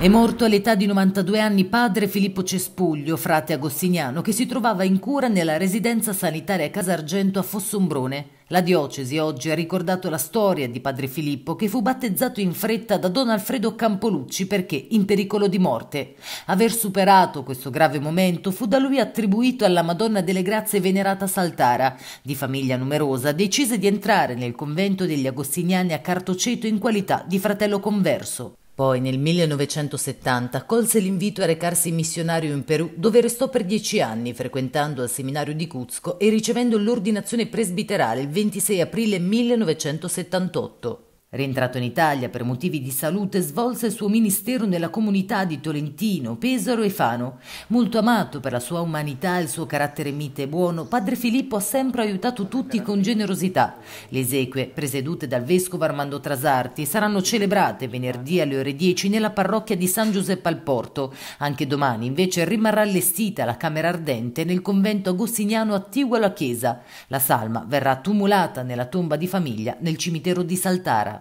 È morto all'età di 92 anni padre Filippo Cespuglio, frate agostiniano, che si trovava in cura nella residenza sanitaria Casargento a Fossombrone. La diocesi oggi ha ricordato la storia di padre Filippo, che fu battezzato in fretta da don Alfredo Campolucci perché in pericolo di morte. Aver superato questo grave momento fu da lui attribuito alla Madonna delle Grazie venerata Saltara. Di famiglia numerosa, decise di entrare nel convento degli agostiniani a Cartoceto in qualità di fratello converso. Poi nel 1970 colse l'invito a recarsi missionario in Perù, dove restò per dieci anni frequentando al seminario di Cuzco e ricevendo l'ordinazione presbiterale il 26 aprile 1978. Rientrato in Italia per motivi di salute, svolse il suo ministero nella comunità di Tolentino, Pesaro e Fano. Molto amato per la sua umanità e il suo carattere mite e buono, padre Filippo ha sempre aiutato tutti con generosità. Le esequie, presiedute dal vescovo Armando Trasarti, saranno celebrate venerdì alle ore 10 nella parrocchia di San Giuseppe al Porto. Anche domani, invece, rimarrà allestita la Camera Ardente nel convento agostiniano attiguo alla chiesa. La salma verrà tumulata nella tomba di famiglia nel cimitero di Saltara.